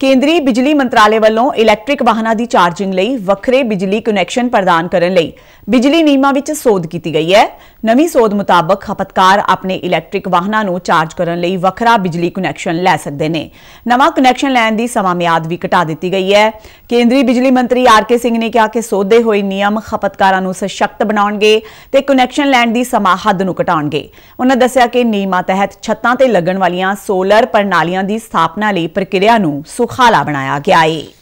ਕੇਂਦਰੀ ਬਿਜਲੀ ਮੰਤਰਾਲੇ ਵੱਲੋਂ ਇਲੈਕਟ੍ਰਿਕ ਵਾਹਨਾਂ ਦੀ ਚਾਰਜਿੰਗ ਲਈ ਵੱਖਰੇ ਬਿਜਲੀ ਕਨੈਕਸ਼ਨ ਪ੍ਰਦਾਨ ਕਰਨ ਲਈ ਬਿਜਲੀ ਨਿਯਮਾਂ ਵਿੱਚ ਸੋਧ ਕੀਤੀ ਗਈ ਹੈ ਨਵੀਂ ਸੋਧ ਮੁਤਾਬਕ ਖਪਤਕਾਰ ਆਪਣੇ ਇਲੈਕਟ੍ਰਿਕ ਵਾਹਨਾਂ ਨੂੰ ਚਾਰਜ ਕਰਨ ਲਈ ਵੱਖਰਾ ਬਿਜਲੀ ਕਨੈਕਸ਼ਨ ਲੈ ਸਕਦੇ ਨੇ ਨਵਾਂ ਕਨੈਕਸ਼ਨ ਲੈਣ ਦੀ ਸਮਾਂ ਮਿਆਦ ਵੀ ਘਟਾ ਦਿੱਤੀ ਗਈ ਹੈ ਕੇਂਦਰੀ ਬਿਜਲੀ ਮੰਤਰੀ ਆਰਕੇ ਸਿੰਘ ਨੇ ਕਿਹਾ ਕਿ ਸੋਧੇ ਹੋਏ ਨਿਯਮ ਖਪਤਕਾਰਾਂ ਨੂੰ ਸਸ਼ਕਤ ਬਣਾਉਣਗੇ ਤੇ ਕਨੈਕਸ਼ਨ ਲੈਣ ਦੀ ਸਮਾਂ ਹੱਦ ਨੂੰ ਘਟਾਉਣਗੇ ਉਹਨਾਂ ਦੱਸਿਆ ਕਿ ਨਿਯਮਾਂ ਤਹਿਤ ਛੱਤਾਂ ਤੇ ਲੱਗਣ ਵਾਲੀਆਂ ਸੋਲਰ ਪ੍ਰਣਾਲੀਆਂ ਦੀ ਸਥਾਪਨਾ ਲਈ ਪ੍ਰਕਿਰਿਆ ਨੂੰ खाला बनाया गया है